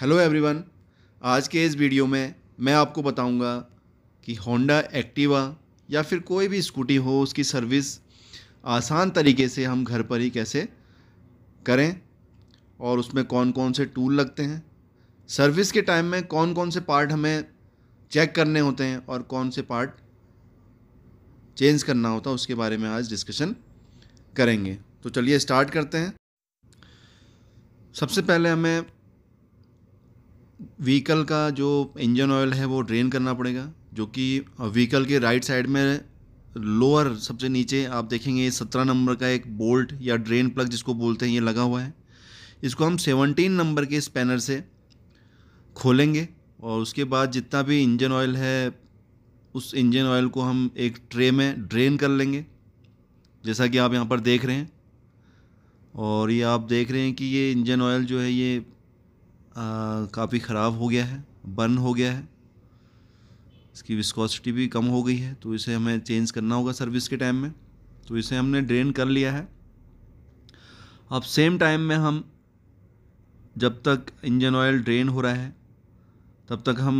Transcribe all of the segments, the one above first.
hello everyone आज के इस वीडियो में मैं आपको बताऊंगा कि होंडा एक्टिवा या फिर कोई भी स्कूटी हो उसकी सर्विस आसान तरीके से हम घर पर ही कैसे करें और उसमें कौन कौन से टूल लगते हैं सर्विस के टाइम में कौन कौन से पार्ट हमें चेक करने होते हैं और कौन से पार्ट चेंज करना होता है उसके बारे में आज डिस्कशन करेंगे तो चलिए स्टार्ट करते हैं सबसे पहले हमें व्हीकल का जो इंजन ऑयल है वो ड्रेन करना पड़ेगा जो कि व्हीकल के राइट साइड में लोअर सबसे नीचे आप देखेंगे सत्रह नंबर का एक बोल्ट या ड्रेन प्लग जिसको बोलते हैं ये लगा हुआ है इसको हम सेवनटीन नंबर के स्पैनर से खोलेंगे और उसके बाद जितना भी इंजन ऑयल है उस इंजन ऑयल को हम एक ट्रे में ड्रेन कर लेंगे जैसा कि आप यहाँ पर देख रहे हैं और ये आप देख रहे हैं कि ये इंजन ऑयल जो है ये काफ़ी ख़राब हो गया है बर्न हो गया है इसकी विस्कोसिटी भी कम हो गई है तो इसे हमें चेंज करना होगा सर्विस के टाइम में तो इसे हमने ड्रेन कर लिया है अब सेम टाइम में हम जब तक इंजन ऑयल ड्रेन हो रहा है तब तक हम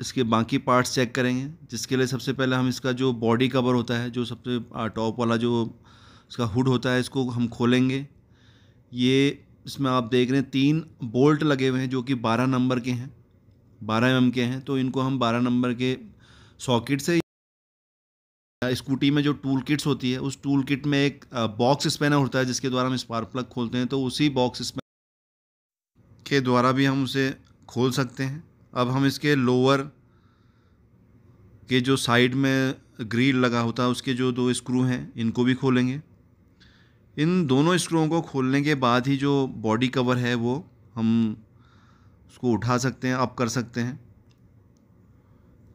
इसके बाकी पार्ट्स चेक करेंगे जिसके लिए सबसे पहले हम इसका जो बॉडी कवर होता है जो सबसे टॉप वाला जो इसका हुड होता है इसको हम खोलेंगे ये इसमें आप देख रहे हैं तीन बोल्ट लगे हुए हैं जो कि बारह नंबर के हैं बारह एम के हैं तो इनको हम बारह नंबर के सॉकेट से स्कूटी में जो टूल किट्स होती है उस टूल किट में एक बॉक्स स्पेनर होता है जिसके द्वारा हम स्पार्क प्लग खोलते हैं तो उसी बॉक्स स्पेनर के द्वारा भी हम उसे खोल सकते हैं अब हम इसके लोअर के जो साइड में ग्रिल लगा होता है उसके जो दो स्क्रू हैं इनको भी खोलेंगे इन दोनों स्क्रूओं को खोलने के बाद ही जो बॉडी कवर है वो हम उसको उठा सकते हैं अप कर सकते हैं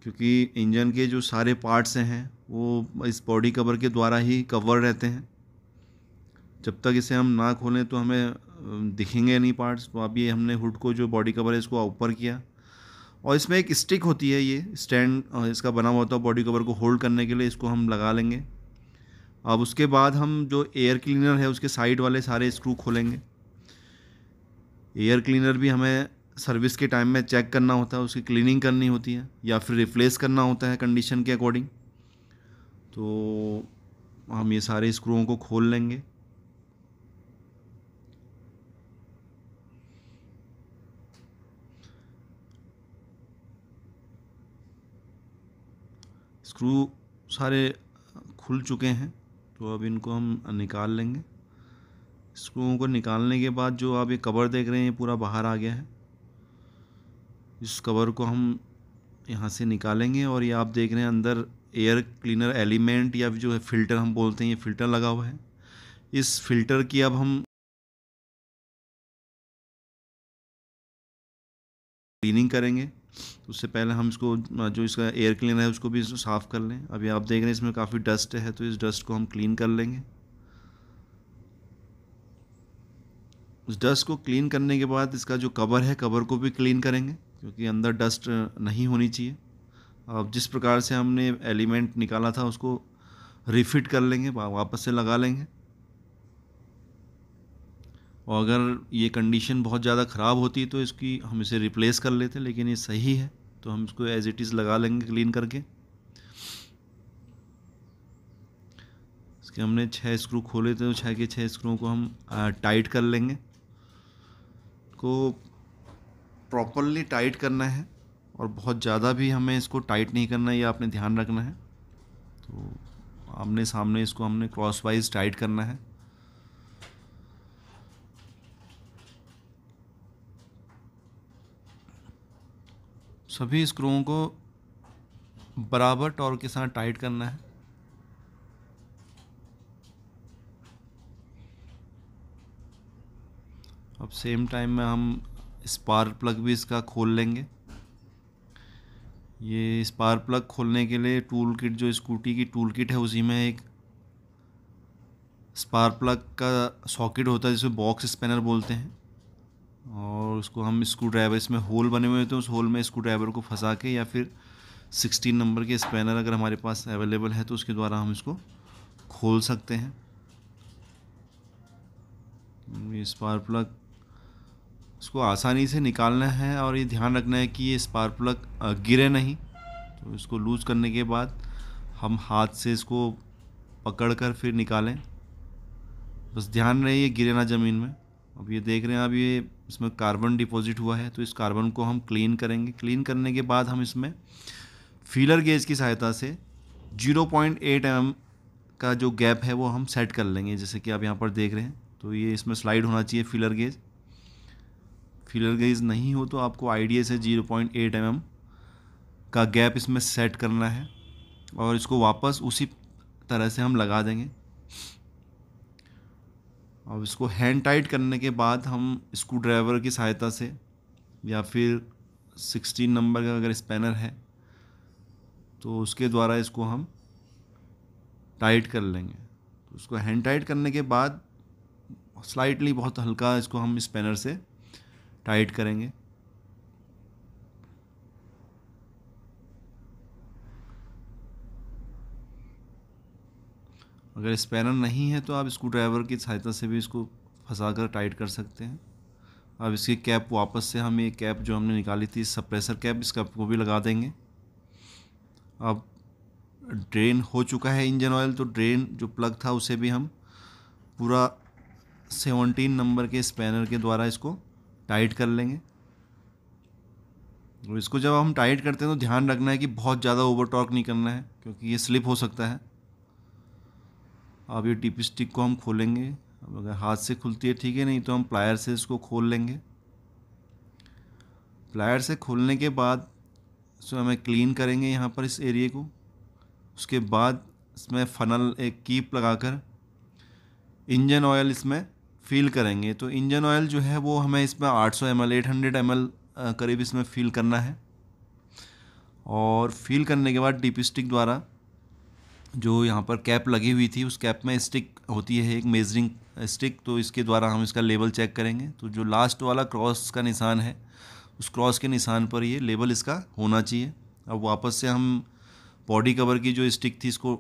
क्योंकि इंजन के जो सारे पार्ट्स हैं वो इस बॉडी कवर के द्वारा ही कवर रहते हैं जब तक इसे हम ना खोलें तो हमें दिखेंगे नहीं पार्ट्स तो अब ये हमने हुड को जो बॉडी कवर है इसको ऊपर किया और इसमें एक स्टिक होती है ये स्टैंड इसका बना हुआ होता है बॉडी कवर को होल्ड करने के लिए इसको हम लगा लेंगे अब उसके बाद हम जो एयर क्लीनर है उसके साइड वाले सारे स्क्रू खोलेंगे एयर क्लीनर भी हमें सर्विस के टाइम में चेक करना होता है उसकी क्लीनिंग करनी होती है या फिर रिप्लेस करना होता है कंडीशन के अकॉर्डिंग तो हम ये सारे स्क्रूओं को खोल लेंगे स्क्रू सारे खुल चुके हैं तो अब इनको हम निकाल लेंगे स्क्रूओं को निकालने के बाद जो आप ये कवर देख रहे हैं ये पूरा बाहर आ गया है इस कवर को हम यहाँ से निकालेंगे और ये आप देख रहे हैं अंदर एयर क्लीनर एलिमेंट या जो है फ़िल्टर हम बोलते हैं ये फ़िल्टर लगा हुआ है इस फ़िल्टर की अब हम क्लीनिंग करेंगे उससे पहले हम इसको जो इसका एयर क्लीनर है उसको भी साफ़ कर लें अभी आप देख रहे हैं इसमें काफ़ी डस्ट है तो इस डस्ट को हम क्लीन कर लेंगे उस डस्ट को क्लीन करने के बाद इसका जो कवर है कवर को भी क्लीन करेंगे क्योंकि अंदर डस्ट नहीं होनी चाहिए अब जिस प्रकार से हमने एलिमेंट निकाला था उसको रिफिट कर लेंगे वापस से लगा लेंगे और अगर ये कंडीशन बहुत ज़्यादा ख़राब होती तो इसकी हम इसे रिप्लेस कर लेते लेकिन ये सही है तो हम इसको एज़ इट इज़ लगा लेंगे क्लीन करके इसके हमने छः स्क्रू खोले थे तो छः के छः स्क्रू को हम टाइट कर लेंगे को प्रॉपरली टाइट करना है और बहुत ज़्यादा भी हमें इसको टाइट नहीं करना है ये आपने ध्यान रखना है तो आमने सामने इसको हमने क्रॉस वाइज टाइट करना है सभी स्क्रूओं को बराबर टॉर्क के साथ टाइट करना है अब सेम टाइम में हम स्पार्क प्लग भी इसका खोल लेंगे ये स्पार्क प्लग खोलने के लिए टूल किट जो स्कूटी की टूल किट है उसी में एक स्पार्क प्लग का सॉकेट होता है जिसे बॉक्स स्पेनर बोलते हैं और उसको हम स्क्रू ड्राइवर इसमें होल बने हुए होते हैं तो उस होल में स्क्रू ड्राइवर को फंसा के या फिर सिक्सटीन नंबर के स्पैनर अगर हमारे पास अवेलेबल है तो उसके द्वारा हम इसको खोल सकते हैं ये स्पार प्लग इसको आसानी से निकालना है और ये ध्यान रखना है कि ये स्पार प्लग गिरे नहीं तो इसको लूज़ करने के बाद हम हाथ से इसको पकड़ कर फिर निकालें बस ध्यान रहे ये गिरे ना ज़मीन में अब ये देख रहे हैं अब ये इसमें कार्बन डिपॉजिट हुआ है तो इस कार्बन को हम क्लीन करेंगे क्लीन करने के बाद हम इसमें फीलर गेज की सहायता से 0.8 पॉइंट mm का जो गैप है वो हम सेट कर लेंगे जैसे कि आप यहाँ पर देख रहे हैं तो ये इसमें स्लाइड होना चाहिए फीलर गेज फीलर गेज नहीं हो तो आपको आइडिया से 0.8 पॉइंट mm का गैप इसमें सेट करना है और इसको वापस उसी तरह से हम लगा देंगे अब इसको हैंड टाइट करने के बाद हम स्क्रू ड्राइवर की सहायता से या फिर सिक्सटीन नंबर का अगर स्पैनर है तो उसके द्वारा इसको हम टाइट कर लेंगे तो उसको हैंड टाइट करने के बाद स्लाइटली बहुत हल्का इसको हम स्पैनर से टाइट करेंगे अगर स्पैनर नहीं है तो आप स्क्रू ड्राइवर की सहायता से भी इसको फंसा कर टाइट कर सकते हैं अब इसकी कैप वापस से हम ये कैप जो हमने निकाली थी सप्रेसर कैप इस कैप को भी लगा देंगे अब ड्रेन हो चुका है इंजन ऑयल तो ड्रेन जो प्लग था उसे भी हम पूरा सेवनटीन नंबर के स्पैनर के द्वारा इसको टाइट कर लेंगे और इसको जब हम टाइट करते हैं तो ध्यान रखना है कि बहुत ज़्यादा ओवर टॉर्क नहीं करना है क्योंकि ये स्लिप हो सकता है अब ये टिप स्टिक को हम खोलेंगे अब अगर हाथ से खुलती है ठीक है नहीं तो हम प्लायर से इसको खोल लेंगे प्लायर से खोलने के बाद इसको हमें क्लीन करेंगे यहाँ पर इस एरिए को उसके बाद इसमें फनल एक कीप लगाकर इंजन ऑयल इसमें फील करेंगे तो इंजन ऑयल जो है वो हमें इसमें 800 सौ M L eight hundred M L करीब इसमें फील करना है और फील करने के बाद डीपी स्टिक द्वारा जो यहाँ पर कैप लगी हुई थी उस कैप में स्टिक होती है एक मेजरिंग स्टिक तो इसके द्वारा हम इसका लेबल चेक करेंगे तो जो लास्ट वाला क्रॉस का निशान है उस क्रॉस के निशान पर ये लेबल इसका होना चाहिए अब वापस से हम बॉडी कवर की जो स्टिक थी इसको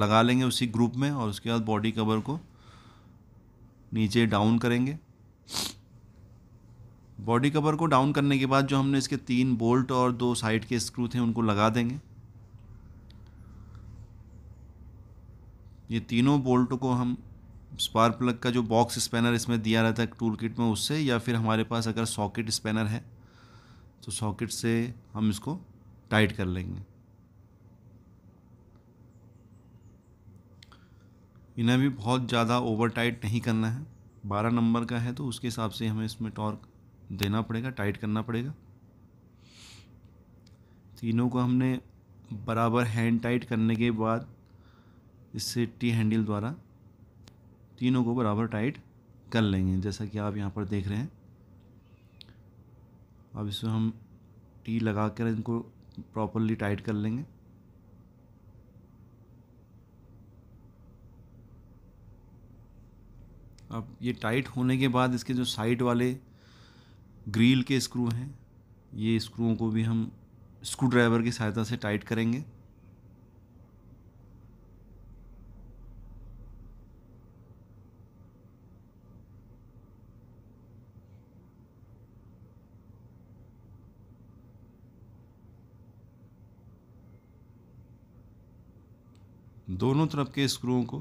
लगा लेंगे उसी ग्रुप में और उसके बाद बॉडी कवर को नीचे डाउन करेंगे बॉडी कवर को डाउन करने के बाद जो हमने इसके तीन बोल्ट और दो साइड के स्क्रू थे उनको लगा देंगे ये तीनों बोल्ट को हम स्पार प्लग का जो बॉक्स स्पैनर इसमें दिया रहता है टूल किट में उससे या फिर हमारे पास अगर सॉकेट स्पैनर है तो सॉकेट से हम इसको टाइट कर लेंगे इन्हें भी बहुत ज़्यादा ओवर टाइट नहीं करना है बारह नंबर का है तो उसके हिसाब से हमें इसमें टॉर्क देना पड़ेगा टाइट करना पड़ेगा तीनों को हमने बराबर हैंड टाइट करने के बाद इससे टी हैंडल द्वारा तीनों को बराबर टाइट कर लेंगे जैसा कि आप यहाँ पर देख रहे हैं अब इसमें हम टी लगा कर इनको प्रॉपरली टाइट कर लेंगे अब ये टाइट होने के बाद इसके जो साइड वाले ग्रिल के स्क्रू हैं ये स्क्रूओं को भी हम स्क्रू ड्राइवर की सहायता से टाइट करेंगे दोनों तरफ के स्क्रूओं को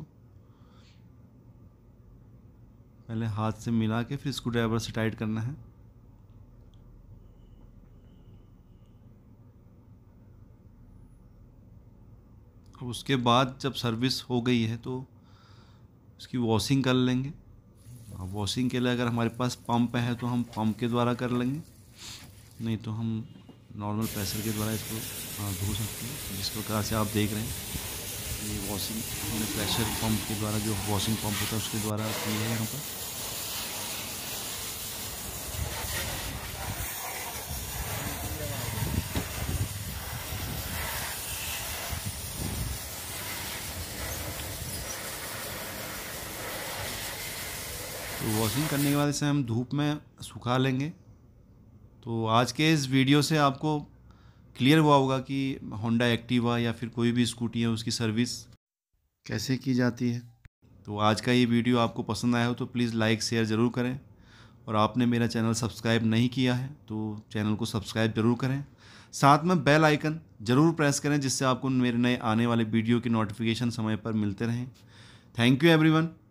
पहले हाथ से मिला के फिर स्क्रू ड्राइवर से टाइट करना है अब उसके बाद जब सर्विस हो गई है तो उसकी वॉशिंग कर लेंगे वॉशिंग के लिए अगर हमारे पास पंप है तो हम पंप के द्वारा कर लेंगे नहीं तो हम नॉर्मल प्रेशर के द्वारा इसको हाँ, धो सकते हैं जिस प्रकार से आप देख रहे हैं ये वॉशिंग हमने प्रेशर पंप के द्वारा जो वॉशिंग पंप होता है उसके द्वारा की है यहाँ पर तो वॉशिंग करने के बाद इसे हम धूप में सुखा लेंगे तो आज के इस वीडियो से आपको क्लियर हुआ होगा कि होंडा एक्टिवा या फिर कोई भी स्कूटी है उसकी सर्विस कैसे की जाती है तो आज का ये वीडियो आपको पसंद आया हो तो प्लीज़ लाइक शेयर ज़रूर करें और आपने मेरा चैनल सब्सक्राइब नहीं किया है तो चैनल को सब्सक्राइब ज़रूर करें साथ में बेल आइकन ज़रूर प्रेस करें जिससे आपको मेरे नए आने वाले वीडियो की नोटिफिकेशन समय पर मिलते रहें थैंक यू एवरीवन